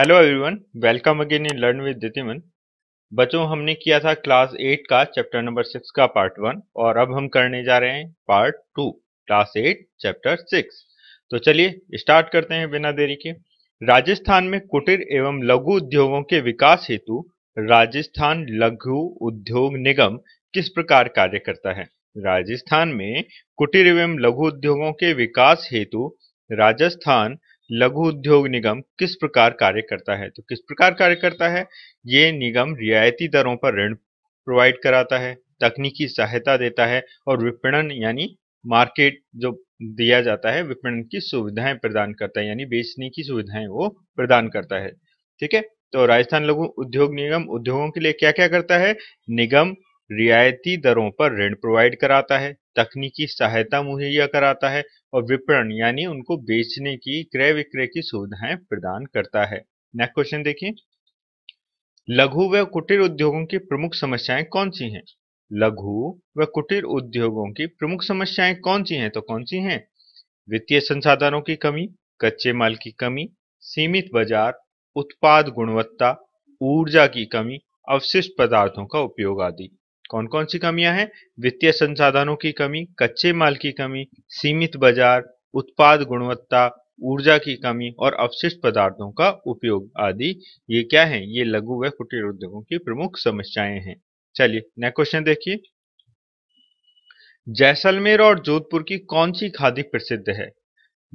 hello everyone welcome again in learn with दिमन बच्चों हमने किया था क्लास एट का चैप्टर नंबर सिक्स का पार्ट वन और अब हम करने जा रहे हैं part two class eight chapter six तो चलिए स्टार्ट करते हैं बिना देरी के राजस्थान में कुटीर एवं लघु उद्योगों के विकास हेतु राजस्थान लघु उद्योग निगम किस प्रकार कार्य करता है राजस्थान में कुटीर एवं लघु उद्योगों के विकास हेतु राजस्थान लघु उद्योग निगम किस प्रकार कार्य करता है तो किस प्रकार कार्य करता है ये निगम रियायती दरों पर ऋण प्रोवाइड कराता है तकनीकी सहायता देता है और विपणन यानी मार्केट जो दिया जाता है विपणन की सुविधाएं प्रदान करता है यानी बेचने की सुविधाएं वो प्रदान करता है ठीक है तो राजस्थान लघु उद्योग निगम उद्योगों के लिए क्या क्या करता है निगम रियायती दरों पर ऋण प्रोवाइड कराता है तकनीकी सहायता मुहैया कराता है और विपणन यानी उनको बेचने की क्रय विक्रय की सुविधाएं प्रदान करता है नेक्स्ट क्वेश्चन देखिए लघु व कुटीर उद्योगों की प्रमुख समस्याएं कौन सी हैं लघु व कुटीर उद्योगों की प्रमुख समस्याएं कौन सी हैं तो कौन सी हैं वित्तीय संसाधनों की कमी कच्चे माल की कमी सीमित बाजार उत्पाद गुणवत्ता ऊर्जा की कमी अवशिष्ट पदार्थों का उपयोग आदि कौन कौन सी कमियां हैं वित्तीय संसाधनों की कमी कच्चे माल की कमी सीमित बाजार उत्पाद गुणवत्ता ऊर्जा की कमी और अवशिष्ट पदार्थों का उपयोग आदि ये क्या है ये लघु व कुटीर उद्योगों की प्रमुख समस्याएं हैं चलिए नेक्स्ट क्वेश्चन देखिए जैसलमेर और जोधपुर की कौन सी खादी प्रसिद्ध है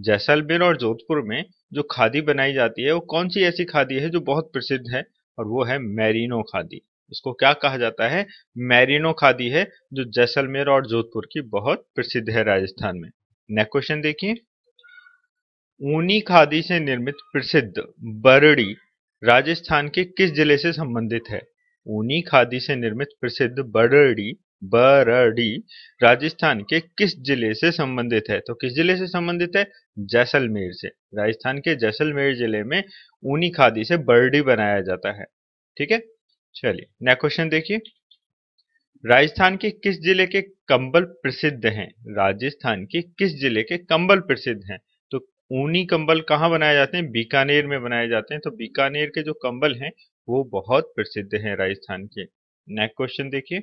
जैसलमेर और जोधपुर में जो खादी बनाई जाती है वो कौन सी ऐसी खादी है जो बहुत प्रसिद्ध है और वो है मैरिनो खादी इसको क्या कहा जाता है मैरिनो खादी है जो जैसलमेर और जोधपुर की बहुत प्रसिद्ध है राजस्थान में नेक्स्ट क्वेश्चन देखिए ऊनी खादी से निर्मित प्रसिद्ध बरड़ी राजस्थान के किस जिले से संबंधित है ऊनी खादी से निर्मित प्रसिद्ध बरड़ी बरड़ी राजस्थान के किस जिले से संबंधित है तो किस जिले से संबंधित है जैसलमेर से राजस्थान के जैसलमेर जिले में ऊनी खादी से बरड़ी बनाया जाता है ठीक है चलिए नेक्स्ट क्वेश्चन देखिए राजस्थान के किस जिले के कंबल प्रसिद्ध हैं राजस्थान के किस जिले के कंबल प्रसिद्ध हैं तो ऊनी कंबल कहाँ बनाए जाते हैं बीकानेर में बनाए जाते हैं तो बीकानेर के जो कंबल हैं वो बहुत प्रसिद्ध हैं राजस्थान के नेक्स्ट क्वेश्चन देखिए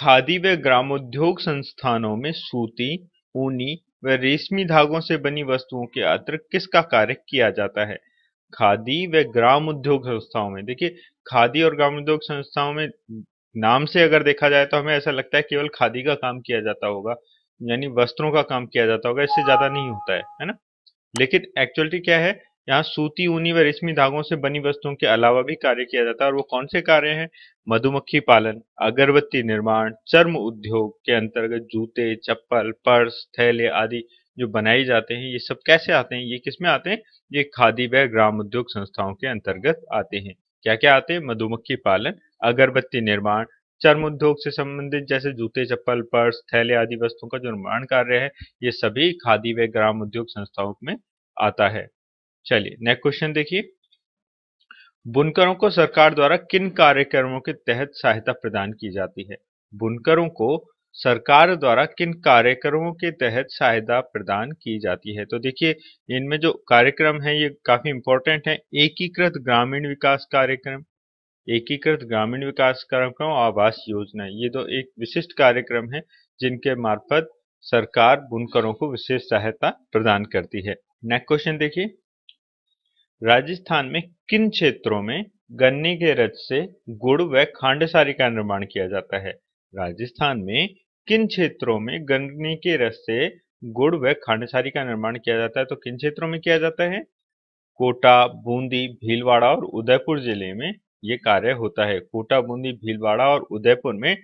खादी व ग्रामोद्योग संस्थानों में सूती ऊनी व रेशमी धागों से बनी वस्तुओं के अतिरिक्त किसका कार्य किया जाता है खादी व ग्राम उद्योग संस्थाओं में देखिए खादी और ग्राम उद्योग संस्थाओं में नाम से अगर देखा जाए तो हमें ऐसा लगता है केवल खादी का काम किया जाता होगा यानी वस्त्रों का काम किया जाता होगा इससे ज्यादा नहीं होता है है ना लेकिन एक्चुअलिटी क्या है यहाँ सूती ऊनी व रेशमी धागों से बनी वस्तुओं के अलावा भी कार्य किया जाता है और वो कौन से कार्य हैं मधुमक्खी पालन अगरबत्ती निर्माण चर्म उद्योग के अंतर्गत जूते चप्पल पर्स थैले आदि जो बनाए जाते हैं ये सब कैसे आते हैं ये किसमें आते हैं ये खादी व ग्राम उद्योग संस्थाओं के अंतर्गत आते हैं क्या क्या आते हैं मधुमक्खी पालन अगरबत्ती निर्माण चर्म उद्योग से संबंधित जैसे जूते चप्पल पर्स थैले आदि वस्तुओं का जो निर्माण कार्य है ये सभी खादी व ग्राम उद्योग संस्थाओं में आता है चलिए नेक्स्ट क्वेश्चन देखिए बुनकरों को सरकार द्वारा किन कार्यक्रमों के तहत सहायता प्रदान की जाती है बुनकरों को सरकार द्वारा किन कार्यक्रमों के तहत सहायता प्रदान की जाती है तो देखिए इनमें जो कार्यक्रम है ये काफी इंपॉर्टेंट है एकीकृत ग्रामीण विकास कार्यक्रम एकीकृत ग्रामीण विकास कार्यक्रम आवास योजना ये दो एक विशिष्ट कार्यक्रम है जिनके मार्फत सरकार बुनकरों को विशेष सहायता प्रदान करती है नेक्स्ट क्वेश्चन देखिए राजस्थान में किन क्षेत्रों में गन्ने के रस से गुड़ व खांडसारी का निर्माण किया जाता है राजस्थान में किन क्षेत्रों में गन्ने के रस से गुड़ व खांडसारी का निर्माण किया जाता है तो किन क्षेत्रों में किया जाता है कोटा बूंदी भीलवाड़ा और उदयपुर जिले में ये कार्य होता है कोटा बूंदी भीलवाड़ा और उदयपुर में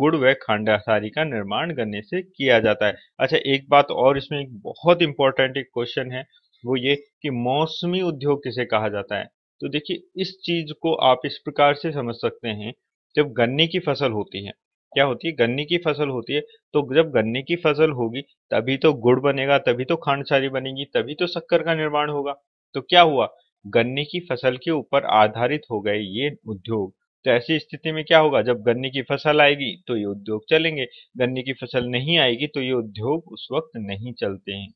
गुड़ व खांडासारी का निर्माण गन्ने से किया जाता है अच्छा एक बात और इसमें एक बहुत इंपॉर्टेंट एक क्वेश्चन है वो ये कि मौसमी उद्योग किसे कहा जाता है तो देखिए इस चीज को आप इस प्रकार से समझ सकते हैं जब गन्ने की फसल होती है क्या होती है गन्ने की फसल होती है तो जब गन्ने की फसल होगी तभी तो गुड़ बनेगा तभी तो खांडसारी बनेगी तभी तो शक्कर का निर्माण होगा तो क्या हुआ गन्ने की फसल के ऊपर आधारित हो गए ये उद्योग तो ऐसी स्थिति में क्या होगा जब गन्ने की फसल आएगी तो ये उद्योग चलेंगे गन्ने की फसल नहीं आएगी तो ये उद्योग उस वक्त नहीं चलते हैं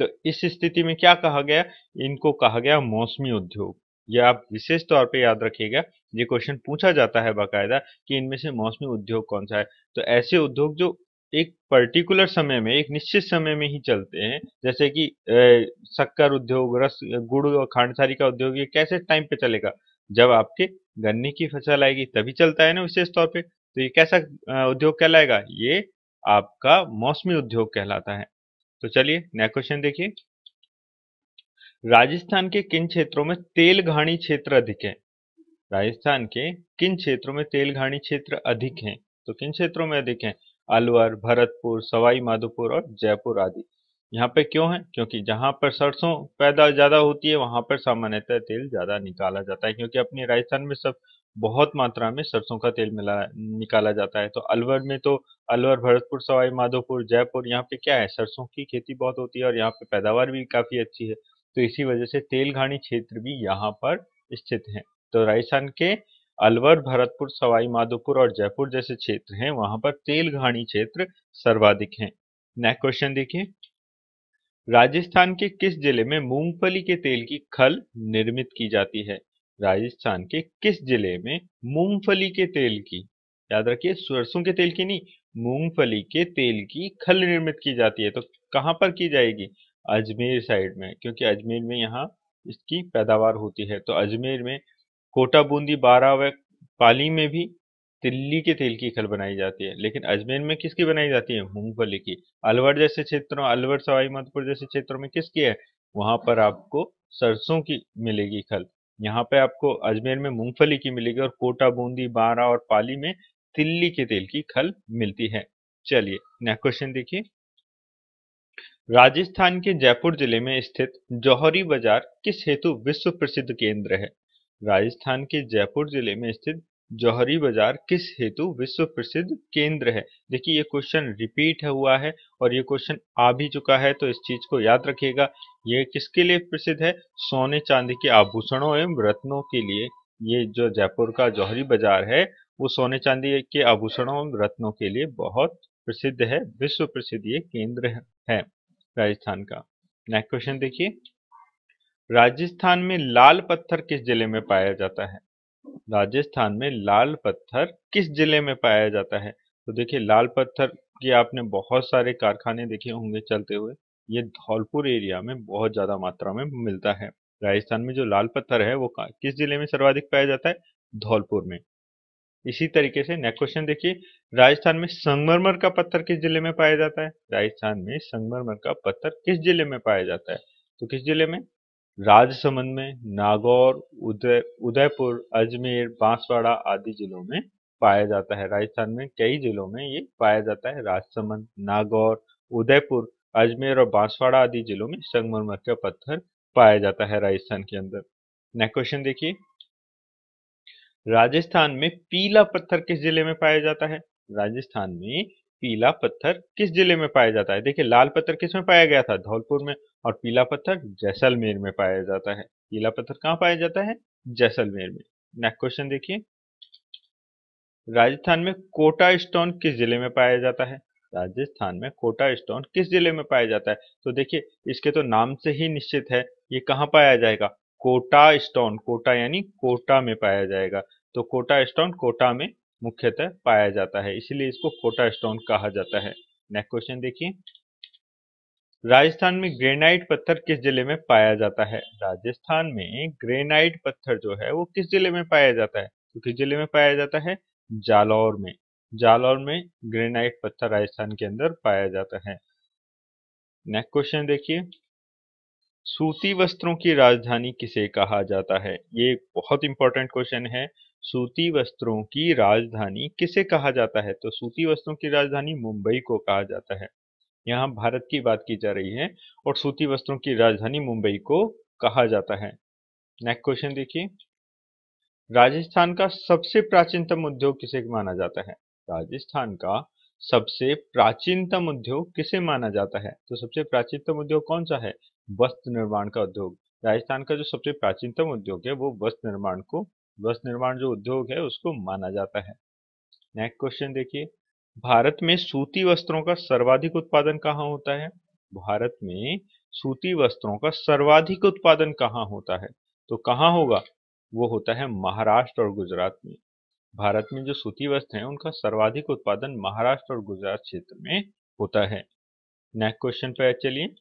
तो इस स्थिति में क्या कहा गया इनको कहा गया मौसमी उद्योग यह आप विशेष तौर पे याद रखिएगा ये क्वेश्चन पूछा जाता है बाकायदा कि इनमें से मौसमी उद्योग कौन सा है तो ऐसे उद्योग जो एक पर्टिकुलर समय में एक निश्चित समय में ही चलते हैं जैसे कि शक्कर उद्योग रस गुड़ और खांडसारी का उद्योग ये कैसे टाइम पे चलेगा जब आपके गन्ने की फसल आएगी तभी चलता है ना विशेष तौर पर तो ये कैसा उद्योग कहलाएगा ये आपका मौसमी उद्योग कहलाता है तो चलिए नेक्स्ट क्वेश्चन देखिए राजस्थान के किन क्षेत्रों में तेल घाणी क्षेत्र अधिक है राजस्थान के किन क्षेत्रों में तेल घाणी क्षेत्र अधिक हैं तो किन क्षेत्रों में अधिक हैं अलवर भरतपुर सवाई माधोपुर और जयपुर आदि यहाँ पे क्यों है क्योंकि जहाँ पर सरसों पैदा ज्यादा होती है वहां पर सामान्यतः तेल ज्यादा निकाला जाता है क्योंकि अपने राजस्थान में सब बहुत मात्रा में सरसों का तेल मिला निकाला जाता है तो अलवर में तो अलवर भरतपुर सवाई माधोपुर जयपुर यहाँ पे क्या है सरसों की खेती बहुत होती है और यहाँ पे पैदावार भी काफी अच्छी है तो इसी वजह से तेलघानी क्षेत्र भी यहाँ पर स्थित है तो राजस्थान के अलवर भरतपुर सवाई माधोपुर और जयपुर जैसे क्षेत्र हैं वहां पर घाणी क्षेत्र सर्वाधिक हैं नेक्स्ट क्वेश्चन देखिए राजस्थान के किस जिले में मूंगफली के तेल की खल निर्मित की जाती है राजस्थान के किस जिले में मूंगफली के तेल की याद रखिए सरसों के तेल की नहीं मूंगफली के तेल की खल निर्मित की जाती है तो कहां पर की जाएगी अजमेर साइड में क्योंकि अजमेर में यहाँ इसकी पैदावार होती है तो अजमेर में कोटा बूंदी बारा व पाली में भी तिल्ली के तेल की खल बनाई जाती है लेकिन अजमेर में किसकी बनाई जाती है मूंगफली की अलवर जैसे क्षेत्रों अलवर सवाई माधोपुर जैसे क्षेत्रों में किसकी है वहां पर आपको सरसों की मिलेगी खल यहाँ पे आपको अजमेर में मूंगफली की मिलेगी और कोटा बूंदी बारा और पाली में तिल्ली के तेल की खल मिलती है चलिए नेक्स्ट क्वेश्चन देखिए राजस्थान के जयपुर जिले में स्थित जौहरी बाजार किस हेतु विश्व प्रसिद्ध केंद्र है राजस्थान के जयपुर जिले में स्थित जौहरी बाजार किस हेतु विश्व प्रसिद्ध केंद्र है देखिए ये क्वेश्चन रिपीट हुआ है और ये क्वेश्चन आ भी चुका है तो इस चीज को याद रखिएगा ये किसके लिए प्रसिद्ध है सोने चांदी के आभूषणों एवं रत्नों के लिए ये जो जयपुर का जौहरी बाजार है वो सोने चांदी के आभूषणों एवं रत्नों के लिए बहुत प्रसिद्ध है विश्व प्रसिद्ध ये केंद्र है राजस्थान का नेक्स्ट क्वेश्चन देखिए राजस्थान में लाल पत्थर किस जिले में पाया जाता है राजस्थान में लाल पत्थर किस जिले में पाया जाता है तो देखिए लाल पत्थर के आपने बहुत सारे कारखाने देखे होंगे चलते हुए ये धौलपुर एरिया में बहुत ज्यादा मात्रा में मिलता है राजस्थान में जो लाल पत्थर है वो किस जिले में सर्वाधिक पाया जाता है धौलपुर में इसी तरीके से नेक्स्ट क्वेश्चन देखिए राजस्थान में संगमरमर का पत्थर किस जिले में पाया जाता है राजस्थान में संगमरमर का पत्थर किस जिले में पाया जाता है तो किस जिले में राजसमंद में नागौर उदय उदयपुर अजमेर बांसवाड़ा आदि जिलों में पाया जाता है राजस्थान में कई जिलों में ये पाया जाता है राजसमंद नागौर उदयपुर अजमेर और बांसवाड़ा आदि जिलों में संगमरमर का पत्थर पाया जाता है राजस्थान के अंदर नेक्स्ट क्वेश्चन देखिए राजस्थान में पीला पत्थर किस जिले में पाया जाता है राजस्थान में पीला पत्थर किस जिले में पाया जाता है देखिए लाल पत्थर किस में पाया गया था धौलपुर में और पीला पत्थर जैसलमेर में पाया जाता है पीला पत्थर कहाँ पाया जाता है जैसलमेर में नेक्स्ट क्वेश्चन देखिए राजस्थान में कोटा स्टोन किस जिले में पाया जाता है राजस्थान में कोटा स्टोन किस जिले में पाया जाता है तो देखिए इसके तो नाम से ही निश्चित है ये कहाँ पाया जाएगा कोटा स्टोन कोटा यानी कोटा में पाया जाएगा तो कोटा स्टोन कोटा में मुख्यतः पाया जाता है इसलिए इसको कोटा स्टोन कहा जाता है नेक्स्ट क्वेश्चन देखिए राजस्थान में ग्रेनाइट पत्थर किस जिले में पाया जाता है राजस्थान में ग्रेनाइट पत्थर जो है वो किस जिले में पाया जाता है तो किस जिले में पाया जाता है जालौर में जालौर में ग्रेनाइट पत्थर राजस्थान के अंदर पाया जाता है नेक्स्ट क्वेश्चन देखिए सूती वस्त्रों की राजधानी किसे कहा जाता है ये बहुत इंपॉर्टेंट क्वेश्चन है सूती वस्त्रों की राजधानी किसे कहा जाता है तो सूती वस्त्रों की राजधानी मुंबई को कहा जाता है यहाँ भारत की बात की जा रही है और सूती वस्त्रों की राजधानी मुंबई को कहा जाता है नेक्स्ट क्वेश्चन देखिए राजस्थान का सबसे प्राचीनतम उद्योग किसे माना जाता है राजस्थान का सबसे प्राचीनतम उद्योग किसे माना जाता है तो सबसे प्राचीनतम उद्योग कौन सा है वस्त्र निर्माण का उद्योग राजस्थान का जो सबसे प्राचीनतम उद्योग है वो वस्त्र निर्माण को वस्त्र निर्माण जो उद्योग है उसको माना जाता है नेक्स्ट क्वेश्चन देखिए भारत में सूती वस्त्रों का सर्वाधिक उत्पादन कहाँ होता है भारत में सूती वस्त्रों का सर्वाधिक उत्पादन कहाँ होता है तो कहाँ होगा वो होता है महाराष्ट्र और गुजरात में भारत में जो सूती वस्त्र हैं उनका सर्वाधिक उत्पादन महाराष्ट्र और गुजरात क्षेत्र में होता है नेक्स्ट क्वेश्चन पे चलिए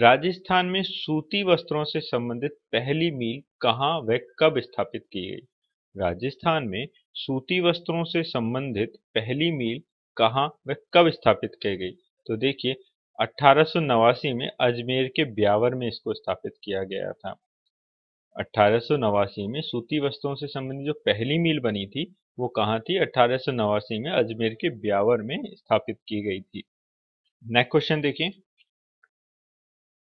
राजस्थान में सूती वस्त्रों से संबंधित पहली मील कहाँ व कब स्थापित की गई राजस्थान में सूती वस्त्रों से संबंधित पहली मील कहा व कब स्थापित की गई तो देखिए अठारह में अजमेर के ब्यावर में इसको स्थापित किया गया था अठारह में सूती वस्त्रों से संबंधित जो पहली मील बनी थी वो कहाँ थी अठारह में अजमेर के ब्यावर में स्थापित की गई थी नेक्स्ट क्वेश्चन देखिए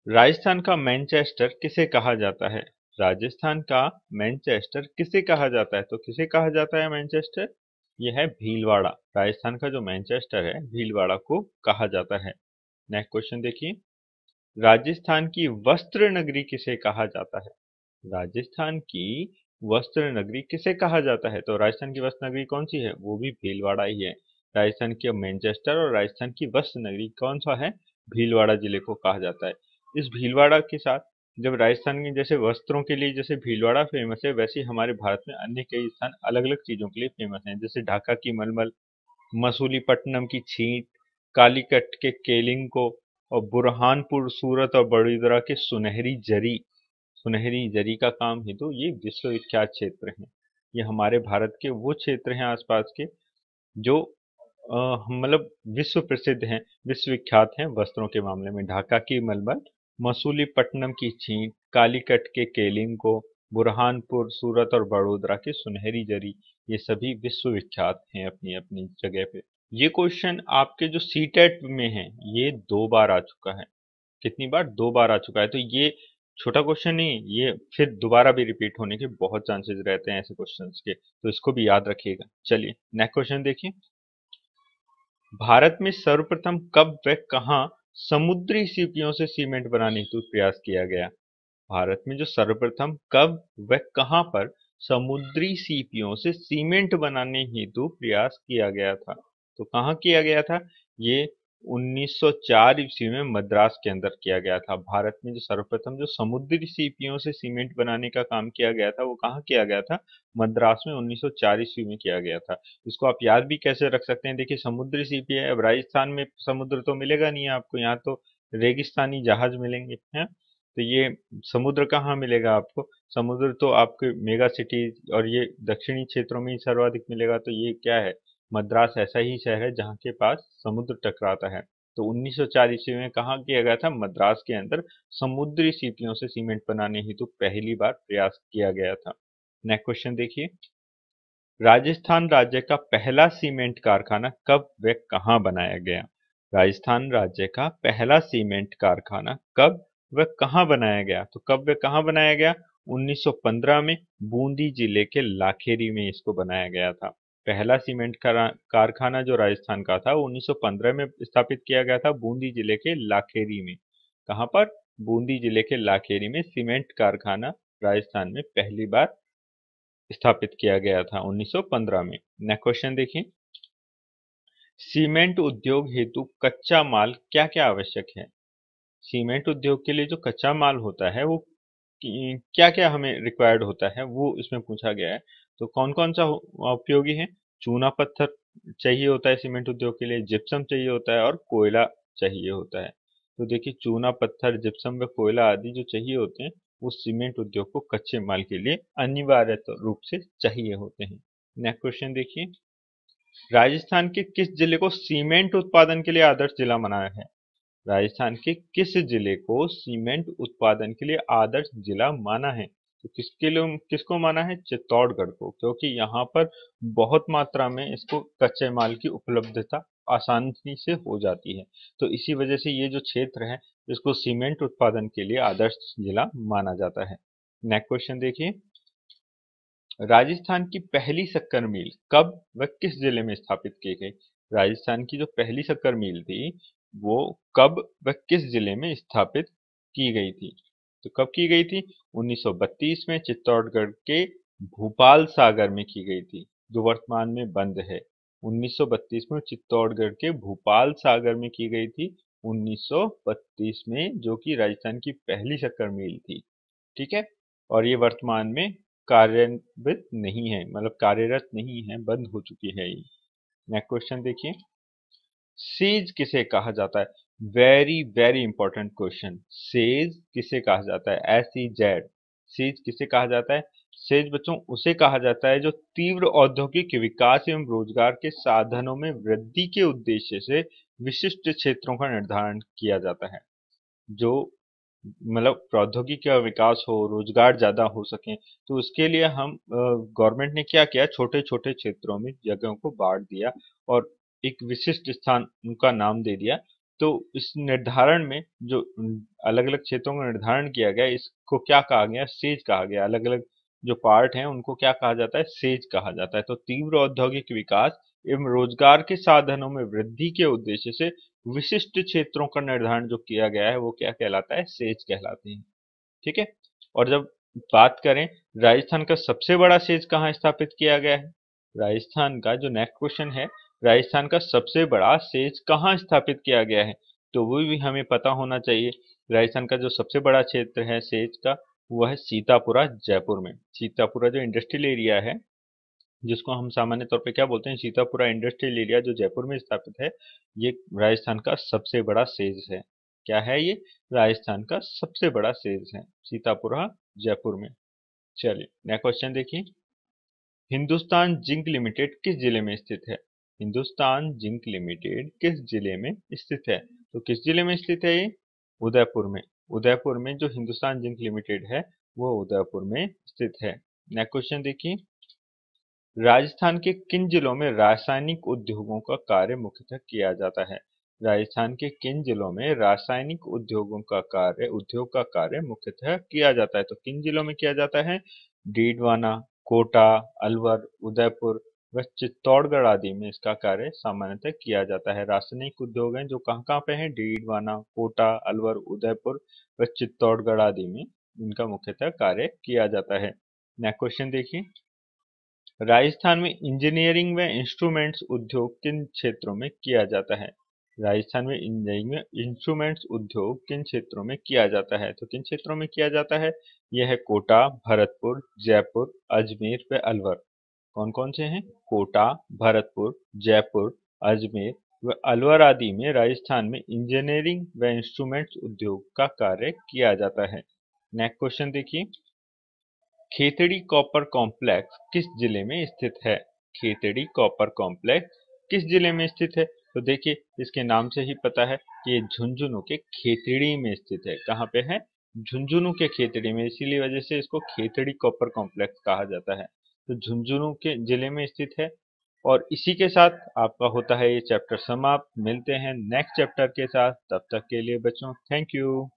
राजस्थान का मैनचेस्टर किसे कहा जाता है राजस्थान का मैनचेस्टर किसे कहा जाता है तो किसे कहा जाता है मैनचेस्टर यह है भीलवाड़ा राजस्थान का जो मैनचेस्टर है भीलवाड़ा को कहा जाता है नेक्स्ट क्वेश्चन देखिए राजस्थान की वस्त्र नगरी किसे कहा जाता है राजस्थान की वस्त्र नगरी किसे कहा जाता है तो राजस्थान की वस्त्र नगरी कौन सी है वो भी भीलवाड़ा ही है राजस्थान के मैनचेस्टर और राजस्थान की वस्त्र नगरी कौन सा है भीलवाड़ा जिले को कहा जाता है इस भीलवाड़ा के साथ जब राजस्थान के जैसे वस्त्रों के लिए जैसे भीलवाड़ा फेमस है वैसे हमारे भारत में अन्य कई स्थान अलग अलग चीज़ों के लिए फेमस हैं जैसे ढाका की मलमल मसूली पट्टनम की छींट कालीकट के केलिंग को और बुरहानपुर सूरत और बड़ोदरा के सुनहरी जरी सुनहरी जरी का काम है तो ये विश्वविख्यात क्षेत्र हैं ये हमारे भारत के वो क्षेत्र हैं आसपास के जो मतलब विश्व प्रसिद्ध हैं विश्वविख्यात हैं वस्त्रों के मामले में ढाका की मलमल मसूलीपट्टनम की छींक कालीकट के केलिंग को बुरहानपुर सूरत और बड़ोदरा के सुनहरी जरी ये सभी विश्वविख्यात हैं अपनी अपनी जगह पे ये क्वेश्चन आपके जो सी टेट e में है ये दो बार आ चुका है कितनी बार दो बार आ चुका है तो ये छोटा क्वेश्चन नहीं ये फिर दोबारा भी रिपीट होने के बहुत चांसेस रहते हैं ऐसे क्वेश्चन के तो इसको भी याद रखिएगा चलिए नेक्स्ट क्वेश्चन देखिए भारत में सर्वप्रथम कब व कहा समुद्री सीपियों से सीमेंट बनाने हेतु प्रयास किया गया भारत में जो सर्वप्रथम कब व कहां पर समुद्री सीपियों से सीमेंट बनाने हेतु प्रयास किया गया था तो कहाँ किया गया था ये 1904 ईस्वी में मद्रास के अंदर किया गया था भारत में जो सर्वप्रथम जो समुद्री सीपियों से सीमेंट बनाने का काम किया गया था वो कहाँ किया गया था मद्रास में 1904 ईस्वी में किया गया था इसको आप याद भी कैसे रख सकते हैं देखिए समुद्री सीपी है अब राजस्थान में समुद्र तो मिलेगा नहीं आपको यहाँ तो रेगिस्तानी जहाज मिलेंगे हैं तो ये समुद्र कहाँ मिलेगा आपको समुद्र तो आपके मेगा सिटीज और ये दक्षिणी क्षेत्रों में ही सर्वाधिक मिलेगा तो ये क्या है मद्रास ऐसा ही शहर है जहाँ के पास समुद्र टकराता है तो 1940 ईस्वी में कहा किया गया था मद्रास के अंदर समुद्री सीपियों से सीमेंट बनाने हेतु पहली बार प्रयास किया गया था नेक्स्ट क्वेश्चन देखिए राजस्थान राज्य का पहला सीमेंट कारखाना कब व कहाँ बनाया गया राजस्थान राज्य का पहला सीमेंट कारखाना कब व कहाँ बनाया गया तो कब व कहाँ बनाया गया 1915 में बूंदी जिले के लाखेरी में इसको बनाया गया था पहला सीमेंट कारखाना जो राजस्थान का था 1915 में स्थापित किया गया था बूंदी जिले के लाखेरी में कहां पर बूंदी जिले के लाखेरी में सीमेंट कारखाना राजस्थान में पहली बार स्थापित किया गया था 1915 में नेक्स्ट क्वेश्चन देखिए सीमेंट उद्योग हेतु कच्चा माल क्या क्या आवश्यक है सीमेंट उद्योग के लिए जो कच्चा माल होता है वो क्या क्या हमें रिक्वायर्ड होता है वो इसमें पूछा गया है तो कौन कौन सा उपयोगी है चूना पत्थर चाहिए होता है सीमेंट उद्योग के लिए जिप्सम चाहिए होता है और कोयला चाहिए होता है तो देखिए चूना पत्थर जिप्सम व कोयला आदि जो चाहिए होते हैं वो सीमेंट उद्योग को कच्चे माल के लिए अनिवार्य रूप से चाहिए होते हैं नेक्स्ट क्वेश्चन देखिए राजस्थान के किस जिले को सीमेंट उत्पादन के लिए आदर्श जिला बनाया है राजस्थान के किस जिले को सीमेंट उत्पादन के लिए आदर्श जिला माना है तो किसके लिए किसको माना है चित्तौड़गढ़ को क्योंकि यहाँ पर बहुत मात्रा में इसको कच्चे माल की उपलब्धता आसानी से हो जाती है तो इसी वजह से ये जो क्षेत्र है इसको सीमेंट उत्पादन के लिए आदर्श जिला माना जाता है नेक्स्ट क्वेश्चन देखिए राजस्थान की पहली शक्कर मिल कब व किस जिले में स्थापित की गई राजस्थान की जो पहली शक्कर मिल थी वो कब व किस जिले में स्थापित की गई थी तो कब की गई थी 1932 में चित्तौड़गढ़ के भोपाल सागर में की गई थी जो वर्तमान में बंद है 1932 में चित्तौड़गढ़ के भोपाल सागर में की गई थी 1932 में जो कि राजस्थान की पहली शक्कर मिल थी ठीक है और ये वर्तमान में कार्यान्वित नहीं है मतलब कार्यरत नहीं है बंद हो चुकी है ये नेक्स्ट क्वेश्चन देखिए सेज किसे कहा जाता है very very important question says किसे कहा जाता है एस ई जेड सेज किसे कहा जाता है सेज बच्चों उसे कहा जाता है जो तीव्र औद्योगिक विकास एवं रोजगार के साधनों में वृद्धि के उद्देश्य से विशिष्ट क्षेत्रों का निर्धारण किया जाता है जो मतलब प्रौद्योगिकी का विकास हो रोजगार ज़्यादा हो सके तो उसके लिए हम गवर्नमेंट ने क्या किया छोटे छोटे क्षेत्रों में जगहों को बांट दिया और एक विशिष्ट स्थान उनका नाम दे दिया तो इस निर्धारण में जो अलग अलग क्षेत्रों का निर्धारण किया गया इसको क्या कहा गया सेज कहा गया अलग अलग जो पार्ट हैं उनको क्या कहा जाता है सेज कहा जाता है तो तीव्र औद्योगिक विकास एवं रोजगार के साधनों में वृद्धि के उद्देश्य से विशिष्ट क्षेत्रों का निर्धारण जो किया गया है वो क्या कहलाता है सेज कहलाते हैं ठीक है और जब बात करें राजस्थान का सबसे बड़ा सेज कहाँ स्थापित किया गया है राजस्थान का जो नेक्स्ट क्वेश्चन है राजस्थान का सबसे बड़ा सेज कहाँ स्थापित किया गया है तो वो भी हमें पता होना चाहिए राजस्थान का जो सबसे बड़ा क्षेत्र है सेज का वह है सीतापुरा जयपुर में सीतापुरा जो इंडस्ट्रियल एरिया है जिसको हम सामान्य तौर पे क्या बोलते हैं सीतापुरा इंडस्ट्रियल एरिया जो जयपुर में स्थापित है ये राजस्थान का सबसे बड़ा सेज है क्या है ये राजस्थान का सबसे बड़ा सेज है सीतापुरा जयपुर में चलिए नेक्स्ट क्वेश्चन देखिए हिंदुस्तान जिंक लिमिटेड किस जिले में स्थित है हिंदुस्तान जिंक लिमिटेड किस जिले में स्थित है तो किस जिले में स्थित है ये उदयपुर में उदयपुर में जो हिंदुस्तान जिंक लिमिटेड है वो उदयपुर में स्थित है नेक्स्ट क्वेश्चन देखिए राजस्थान के किन जिलों में रासायनिक उद्योगों का कार्य मुख्यतः किया जाता है राजस्थान के किन जिलों में रासायनिक उद्योगों का कार्य उद्योग का कार्य मुख्यतः किया जाता है तो किन जिलों में किया जाता है डीडवाना कोटा अलवर उदयपुर व चित्तौड़गढ़ आदि में इसका कार्य सामान्यतः किया जाता है रासायनिक उद्योग हैं जो कहाँ कहाँ पे हैं डीडवाना कोटा अलवर उदयपुर व चित्तौड़गढ़ आदि में इनका मुख्यतः कार्य किया जाता है नेक्स्ट क्वेश्चन देखिए राजस्थान में इंजीनियरिंग व इंस्ट्रूमेंट्स उद्योग किन क्षेत्रों में किया जाता है राजस्थान में इंजीनियरिंग में इंस्ट्रूमेंट्स उद्योग किन क्षेत्रों में किया जाता है तो किन क्षेत्रों में किया जाता है यह है कोटा भरतपुर जयपुर अजमेर व अलवर कौन कौन से हैं कोटा भरतपुर जयपुर अजमेर व अलवर आदि में राजस्थान में इंजीनियरिंग व इंस्ट्रूमेंट्स उद्योग का कार्य किया जाता है नेक्स्ट क्वेश्चन देखिए खेतड़ी कॉपर कॉम्प्लेक्स किस जिले में स्थित है खेतड़ी कॉपर कॉम्प्लेक्स किस जिले में स्थित है तो देखिए इसके नाम से ही पता है कि ये झुंझुनू के खेतड़ी में स्थित है कहाँ पे है झुंझुनू के खेतड़ी में इसीलिए वजह से इसको खेतड़ी कॉपर कॉम्प्लेक्स कहा जाता है जो तो झुंझुनू के जिले में स्थित है और इसी के साथ आपका होता है ये चैप्टर समाप्त मिलते हैं नेक्स्ट चैप्टर के साथ तब तक के लिए बच्चों थैंक यू